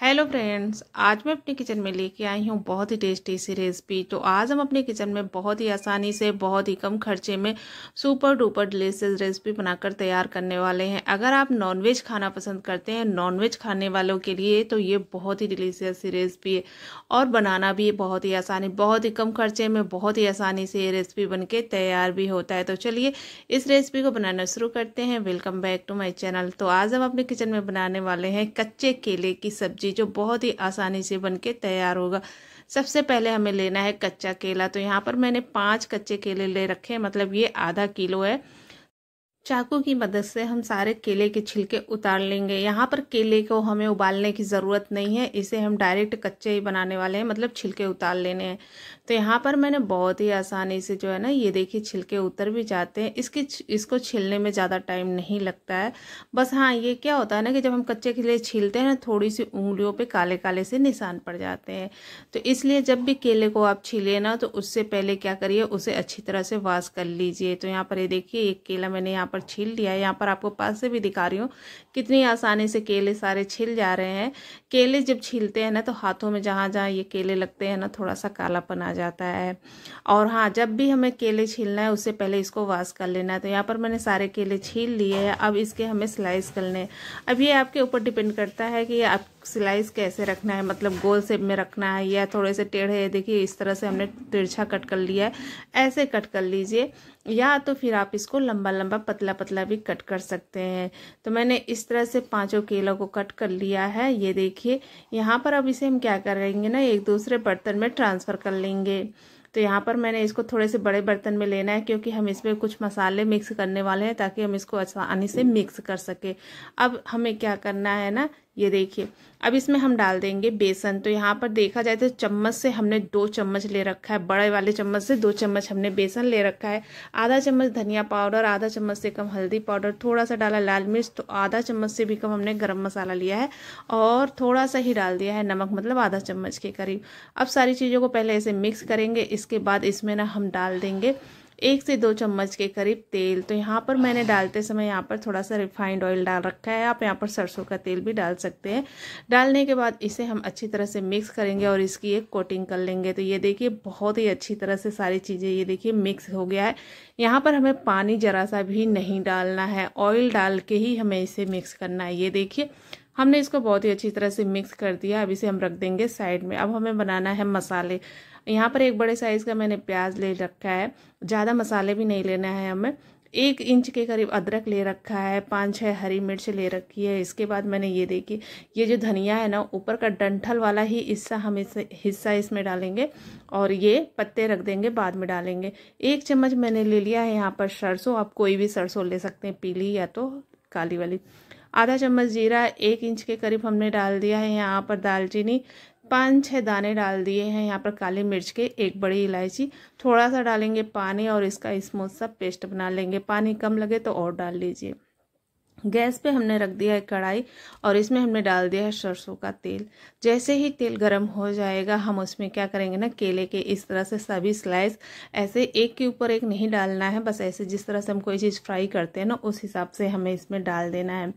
hello friends आज मैं अपने किचन में लेके आई हूँ बहुत ही टेस्टी सी रेसिपी तो आज हम अपने किचन में बहुत ही आसानी से बहुत ही कम खर्चे में सुपर डुपर डिलीशियस रेसिपी बनाकर तैयार करने वाले हैं अगर आप नॉनवेज खाना पसंद करते हैं नॉनवेज खाने वालों के लिए तो ये बहुत ही डिलीशियस सी रेसिपी है और बनाना भी बहुत ही आसानी बहुत ही कम खर्चे में बहुत ही आसानी से ये रेसिपी बन के तैयार भी होता है तो चलिए इस रेसिपी को बनाना शुरू करते हैं welcome back to my channel तो आज हम अपने किचन में बनाने वाले हैं कच्चे केले की सब्जी सब्जी जो बहुत ही आसानी से बन के तैयार होगा सबसे पहले हमें लेना है कच्चा केला तो यहाँ पर मैंने पाँच कच्चे केले ले रखे हैं मतलब ये आधा किलो है चाकू की मदद से हम सारे केले के छिलके उतार लेंगे यहाँ पर केले को हमें उबालने की ज़रूरत नहीं है इसे हम डायरेक्ट कच्चे ही बनाने वाले हैं मतलब छिलके उतार लेने हैं तो यहाँ पर मैंने बहुत ही आसानी से जो है ना ये देखिए छिलके उतर भी जाते हैं इसके इसको छिलने में ज़्यादा टाइम नहीं लगता है बस हाँ ये क्या होता है ना कि जब हम कच्चे केले छीलते हैं ना थोड़ी सी उंगलियों पे काले काले से निशान पड़ जाते हैं तो इसलिए जब भी केले को आप छीलिए ना तो उससे पहले क्या करिए उसे अच्छी तरह से वाश कर लीजिए तो यहाँ पर ये देखिए एक केला मैंने यहाँ पर छील लिया है यहाँ पर आपको पास से भी दिखा रही हूँ कितनी आसानी से केले सारे छिल जा रहे हैं केले जब छीलते हैं ना तो हाथों में जहाँ जहाँ ये केले लगते हैं ना थोड़ा सा कालापन आ जाता है और हाँ जब भी हमें केले छीलना है उससे पहले इसको वाश कर लेना है तो यहाँ पर मैंने सारे केले छील लिए हैं अब इसके हमें स्लाइस करने अब ये आपके ऊपर डिपेंड करता है कि आप स्लाइस कैसे रखना है मतलब गोल सेप में रखना है या थोड़े से टेढ़े देखिए इस तरह से हमने तिरछा कट कर लिया है ऐसे कट कर लीजिए या तो फिर आप इसको लंबा लंबा पतला पतला भी कट कर सकते हैं तो मैंने इस तरह से पांचों केलों को कट कर लिया है ये देखिए यहाँ पर अब इसे हम क्या करेंगे ना एक दूसरे बर्तन में ट्रांसफ़र कर लेंगे तो यहाँ पर मैंने इसको थोड़े से बड़े बर्तन में लेना है क्योंकि हम इसमें कुछ मसाले मिक्स करने वाले हैं ताकि हम इसको आसानी से मिक्स कर सके अब हमें क्या करना है ना ये देखिए अब इसमें हम डाल देंगे बेसन तो यहाँ पर देखा जाए तो चम्मच से हमने दो चम्मच ले रखा है बड़े वाले चम्मच से दो चम्मच हमने बेसन ले रखा है आधा चम्मच धनिया पाउडर आधा चम्मच से कम हल्दी पाउडर थोड़ा सा डाला लाल मिर्च तो आधा चम्मच से भी कम हमने गर्म मसाला लिया है और थोड़ा सा ही डाल दिया है नमक मतलब आधा चम्मच के करीब अब सारी चीज़ों को पहले ऐसे मिक्स करेंगे इसके बाद इसमें ना हम डाल देंगे एक से दो चम्मच के करीब तेल तो यहाँ पर मैंने डालते समय यहाँ पर थोड़ा सा रिफाइंड ऑयल डाल रखा है आप यहाँ पर सरसों का तेल भी डाल सकते हैं डालने के बाद इसे हम अच्छी तरह से मिक्स करेंगे और इसकी एक कोटिंग कर लेंगे तो ये देखिए बहुत ही अच्छी तरह से सारी चीज़ें ये देखिए मिक्स हो गया है यहाँ पर हमें पानी ज़रा सा भी नहीं डालना है ऑयल डाल के ही हमें इसे मिक्स करना है ये देखिए हमने इसको बहुत ही अच्छी तरह से मिक्स कर दिया अब इसे हम रख देंगे साइड में अब हमें बनाना है मसाले यहाँ पर एक बड़े साइज़ का मैंने प्याज ले रखा है ज़्यादा मसाले भी नहीं लेना है हमें एक इंच के करीब अदरक ले रखा है पाँच छः हरी मिर्च ले रखी है इसके बाद मैंने ये देखी ये जो धनिया है ना ऊपर का डंठल वाला ही हिस्सा हम इस हिस्सा इसमें डालेंगे और ये पत्ते रख देंगे बाद में डालेंगे एक चम्मच मैंने ले लिया है यहाँ पर सरसों आप कोई भी सरसों ले सकते हैं पीली या तो काली वाली आधा चम्मच जीरा एक इंच के करीब हमने डाल दिया है यहाँ पर दालचीनी पाँच छः दाने डाल दिए हैं यहाँ पर काली मिर्च के एक बड़ी इलायची थोड़ा सा डालेंगे पानी और इसका स्मूथ सा पेस्ट बना लेंगे पानी कम लगे तो और डाल लीजिए गैस पे हमने रख दिया है कढ़ाई और इसमें हमने डाल दिया है सरसों का तेल जैसे ही तेल गर्म हो जाएगा हम उसमें क्या करेंगे ना केले के इस तरह से सभी स्लाइस ऐसे एक के ऊपर एक नहीं डालना है बस ऐसे जिस तरह से हम कोई चीज़ फ्राई करते हैं ना उस हिसाब से हमें इसमें डाल देना है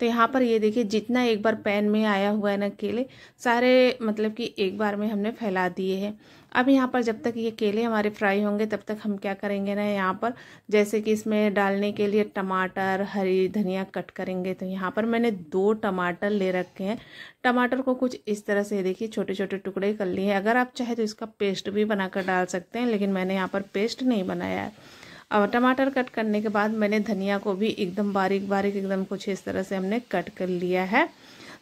तो यहाँ पर ये देखिए जितना एक बार पैन में आया हुआ है ना केले सारे मतलब कि एक बार में हमने फैला दिए हैं अब यहाँ पर जब तक ये केले हमारे फ्राई होंगे तब तक हम क्या करेंगे ना यहाँ पर जैसे कि इसमें डालने के लिए टमाटर हरी धनिया कट करेंगे तो यहाँ पर मैंने दो टमाटर ले रखे हैं टमाटर को कुछ इस तरह से देखिए छोटे छोटे टुकड़े कर लिए हैं अगर आप चाहे तो इसका पेस्ट भी बनाकर डाल सकते हैं लेकिन मैंने यहाँ पर पेस्ट नहीं बनाया है और टमाटर कट करने के बाद मैंने धनिया को भी एकदम बारीक बारीक एकदम कुछ इस तरह से हमने कट कर लिया है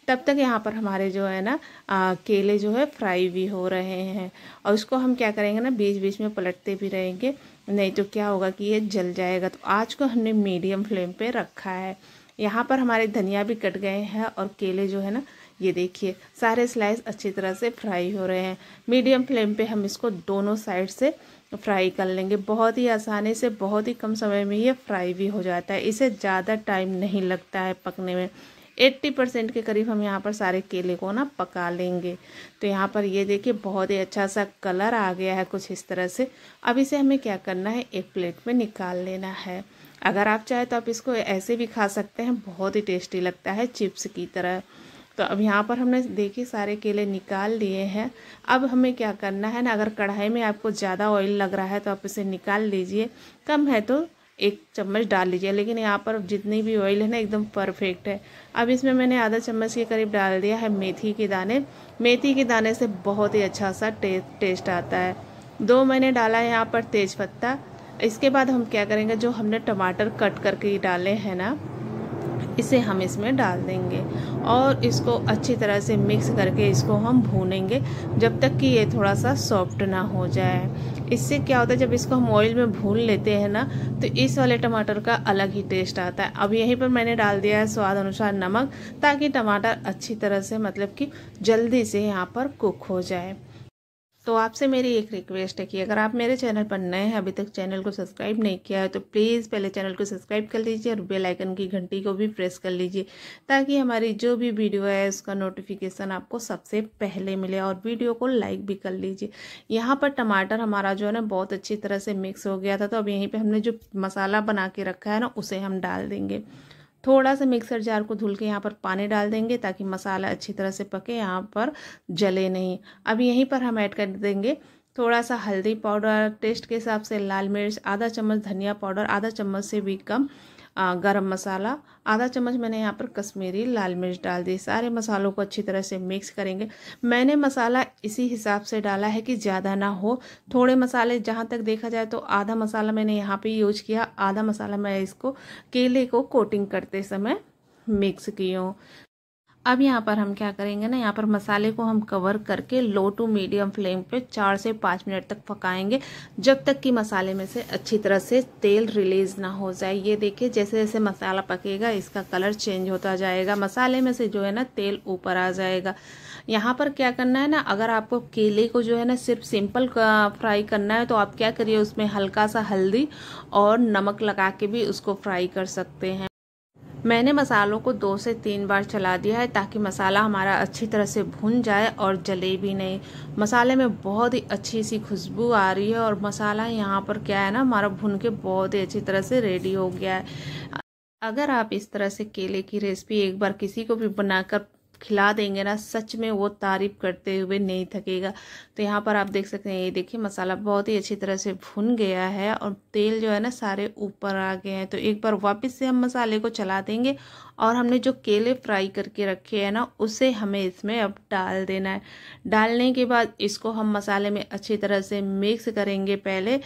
तब तक यहाँ पर हमारे जो है ना आ, केले जो है फ्राई भी हो रहे हैं और उसको हम क्या करेंगे ना बीच बीच में पलटते भी रहेंगे नहीं तो क्या होगा कि ये जल जाएगा तो आज को हमने मीडियम फ्लेम पे रखा है यहाँ पर हमारे धनिया भी कट गए हैं और केले जो है ना ये देखिए सारे स्लाइस अच्छी तरह से फ्राई हो रहे हैं मीडियम फ्लेम पे हम इसको दोनों साइड से फ्राई कर लेंगे बहुत ही आसानी से बहुत ही कम समय में ये फ्राई भी हो जाता है इसे ज़्यादा टाइम नहीं लगता है पकने में एट्टी परसेंट के करीब हम यहाँ पर सारे केले को ना पका लेंगे तो यहाँ पर ये देखिए बहुत ही अच्छा सा कलर आ गया है कुछ इस तरह से अब इसे हमें क्या करना है एक प्लेट में निकाल लेना है अगर आप चाहें तो आप इसको ऐसे भी खा सकते हैं बहुत ही टेस्टी लगता है चिप्स की तरह तो अब यहाँ पर हमने देखिए सारे केले निकाल लिए हैं अब हमें क्या करना है ना अगर कढ़ाई में आपको ज़्यादा ऑयल लग रहा है तो आप इसे निकाल लीजिए कम है तो एक चम्मच डाल लीजिए लेकिन यहाँ पर जितनी भी ऑयल है ना एकदम परफेक्ट है अब इसमें मैंने आधा चम्मच के करीब डाल दिया है मेथी के दाने मेथी के दाने से बहुत ही अच्छा सा टे, टेस्ट आता है दो मैंने डाला है यहाँ पर तेज़पत्ता इसके बाद हम क्या करेंगे जो हमने टमाटर कट करके डाले हैं ना इसे हम इसमें डाल देंगे और इसको अच्छी तरह से मिक्स करके इसको हम भूनेंगे जब तक कि ये थोड़ा सा सॉफ्ट ना हो जाए इससे क्या होता है जब इसको हम ऑयल में भून लेते हैं ना तो इस वाले टमाटर का अलग ही टेस्ट आता है अब यहीं पर मैंने डाल दिया है स्वाद अनुसार नमक ताकि टमाटर अच्छी तरह से मतलब कि जल्दी से यहाँ पर कुक हो जाए तो आपसे मेरी एक रिक्वेस्ट है कि अगर आप मेरे चैनल पर नए हैं अभी तक चैनल को सब्सक्राइब नहीं किया है तो प्लीज़ पहले चैनल को सब्सक्राइब कर लीजिए और बेल आइकन की घंटी को भी प्रेस कर लीजिए ताकि हमारी जो भी वीडियो है उसका नोटिफिकेशन आपको सबसे पहले मिले और वीडियो को लाइक भी कर लीजिए यहाँ पर टमाटर हमारा जो है ना बहुत अच्छी तरह से मिक्स हो गया था तो अब यहीं पर हमने जो मसाला बना के रखा है ना उसे हम डाल देंगे थोड़ा सा मिक्सर जार को धुल के यहाँ पर पानी डाल देंगे ताकि मसाला अच्छी तरह से पके यहाँ पर जले नहीं अब यहीं पर हम ऐड कर देंगे थोड़ा सा हल्दी पाउडर टेस्ट के हिसाब से लाल मिर्च आधा चम्मच धनिया पाउडर आधा चम्मच से भी कम गरम मसाला आधा चम्मच मैंने यहाँ पर कश्मीरी लाल मिर्च डाल दी सारे मसालों को अच्छी तरह से मिक्स करेंगे मैंने मसाला इसी हिसाब से डाला है कि ज़्यादा ना हो थोड़े मसाले जहाँ तक देखा जाए तो आधा मसाला मैंने यहाँ पे यूज किया आधा मसाला मैं इसको केले को कोटिंग करते समय मिक्स की हूँ अब यहाँ पर हम क्या करेंगे ना यहाँ पर मसाले को हम कवर करके लो टू मीडियम फ्लेम पे चार से पाँच मिनट तक पकाएंगे जब तक कि मसाले में से अच्छी तरह से तेल रिलीज़ ना हो जाए ये देखिए जैसे जैसे मसाला पकेगा इसका कलर चेंज होता जाएगा मसाले में से जो है ना तेल ऊपर आ जाएगा यहाँ पर क्या करना है ना अगर आपको केले को जो है ना सिर्फ सिंपल फ्राई करना है तो आप क्या करिए उसमें हल्का सा हल्दी और नमक लगा के भी उसको फ्राई कर सकते हैं मैंने मसालों को दो से तीन बार चला दिया है ताकि मसाला हमारा अच्छी तरह से भुन जाए और जले भी नहीं मसाले में बहुत ही अच्छी सी खुशबू आ रही है और मसाला यहाँ पर क्या है ना हमारा भुन के बहुत ही अच्छी तरह से रेडी हो गया है अगर आप इस तरह से केले की रेसिपी एक बार किसी को भी बनाकर खिला देंगे ना सच में वो तारीफ करते हुए नहीं थकेगा तो यहाँ पर आप देख सकते हैं ये देखिए मसाला बहुत ही अच्छी तरह से भुन गया है और तेल जो है ना सारे ऊपर आ गए हैं तो एक बार वापस से हम मसाले को चला देंगे और हमने जो केले फ्राई करके रखे हैं ना उसे हमें इसमें अब डाल देना है डालने के बाद इसको हम मसाले में अच्छी तरह से मिक्स करेंगे पहले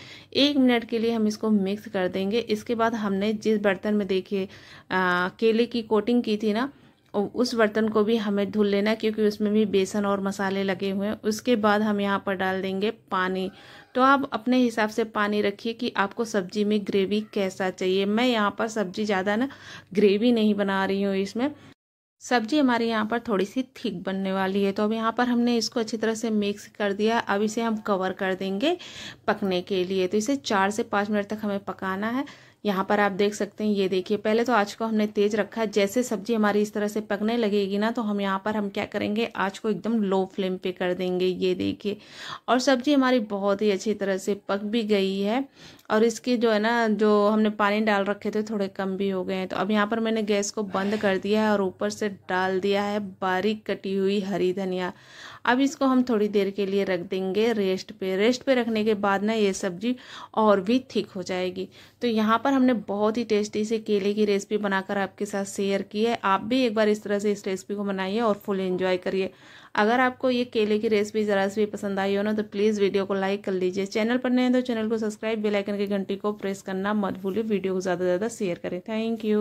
एक मिनट के लिए हम इसको मिक्स कर देंगे इसके बाद हमने जिस बर्तन में देखिए केले की कोटिंग की थी ना उस बर्तन को भी हमें धुल लेना क्योंकि उसमें भी बेसन और मसाले लगे हुए हैं उसके बाद हम यहाँ पर डाल देंगे पानी तो आप अपने हिसाब से पानी रखिए कि आपको सब्जी में ग्रेवी कैसा चाहिए मैं यहाँ पर सब्जी ज़्यादा ना ग्रेवी नहीं बना रही हूँ इसमें सब्जी हमारे यहाँ पर थोड़ी सी थिक बनने वाली है तो अब यहाँ पर हमने इसको अच्छी तरह से मिक्स कर दिया अब इसे हम कवर कर देंगे पकने के लिए तो इसे चार से पाँच मिनट तक हमें पकाना है यहाँ पर आप देख सकते हैं ये देखिए पहले तो आज को हमने तेज़ रखा है जैसे सब्जी हमारी इस तरह से पकने लगेगी ना तो हम यहाँ पर हम क्या करेंगे आज को एकदम लो फ्लेम पे कर देंगे ये देखिए और सब्जी हमारी बहुत ही अच्छी तरह से पक भी गई है और इसके जो है ना जो हमने पानी डाल रखे थे थोड़े कम भी हो गए हैं तो अब यहाँ पर मैंने गैस को बंद कर दिया है और ऊपर से डाल दिया है बारीक कटी हुई हरी धनिया अब इसको हम थोड़ी देर के लिए रख देंगे रेस्ट पे रेस्ट पे रखने के बाद ना ये सब्जी और भी थिक हो जाएगी तो यहाँ पर हमने बहुत ही टेस्टी से केले की रेसिपी बनाकर आपके साथ शेयर की है आप भी एक बार इस तरह से इस रेसिपी को बनाइए और फुल इंजॉय करिए अगर आपको ये केले की रेसिपी ज़रा सी भी पसंद आई हो ना तो प्लीज़ वीडियो को लाइक कर लीजिए चैनल पर नहीं तो चैनल को सब्सक्राइब बेलाइकन की घंटी को प्रेस करना मत भूलिए वीडियो को ज़्यादा से ज़्यादा शेयर करें थैंक यू